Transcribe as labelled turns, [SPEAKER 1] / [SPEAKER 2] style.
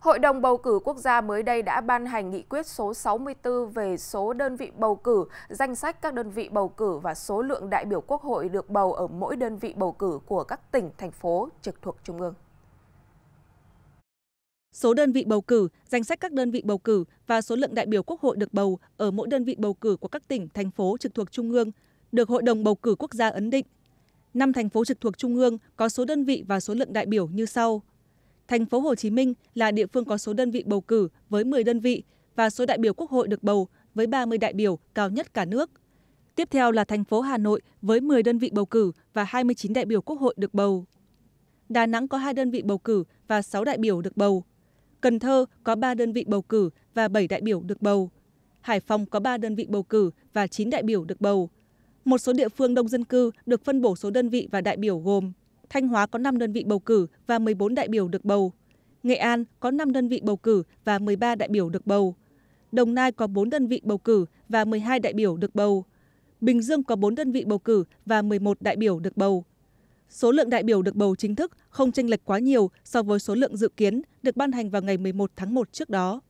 [SPEAKER 1] Hội đồng bầu cử quốc gia mới đây đã ban hành nghị quyết số 64 về số đơn vị bầu cử, danh sách các đơn vị bầu cử và số lượng đại biểu quốc hội được bầu ở mỗi đơn vị bầu cử của các tỉnh, thành phố trực thuộc Trung ương.
[SPEAKER 2] Số đơn vị bầu cử, danh sách các đơn vị bầu cử và số lượng đại biểu quốc hội được bầu ở mỗi đơn vị bầu cử của các tỉnh, thành phố trực thuộc Trung ương được Hội đồng Bầu cử Quốc gia ấn định. Năm thành phố trực thuộc Trung ương có số đơn vị và số lượng đại biểu như sau thành phố Hồ Chí Minh là địa phương có số đơn vị bầu cử với 10 đơn vị và số đại biểu Quốc hội được bầu với ba mươi đại biểu cao nhất cả nước. Tiếp theo là thành phố Hà Nội với 10 đơn vị bầu cử và hai mươi chín đại biểu Quốc hội được bầu. Đà Nẵng có hai đơn vị bầu cử và sáu đại biểu được bầu. Cần Thơ có ba đơn vị bầu cử và bảy đại biểu được bầu. Hải Phòng có ba đơn vị bầu cử và chín đại biểu được bầu. Một số địa phương đông dân cư được phân bổ số đơn vị và đại biểu gồm Thanh Hóa có 5 đơn vị bầu cử và 14 đại biểu được bầu. Nghệ An có 5 đơn vị bầu cử và 13 đại biểu được bầu. Đồng Nai có 4 đơn vị bầu cử và 12 đại biểu được bầu. Bình Dương có 4 đơn vị bầu cử và 11 đại biểu được bầu. Số lượng đại biểu được bầu chính thức không chênh lệch quá nhiều so với số lượng dự kiến được ban hành vào ngày 11 tháng 1 trước đó.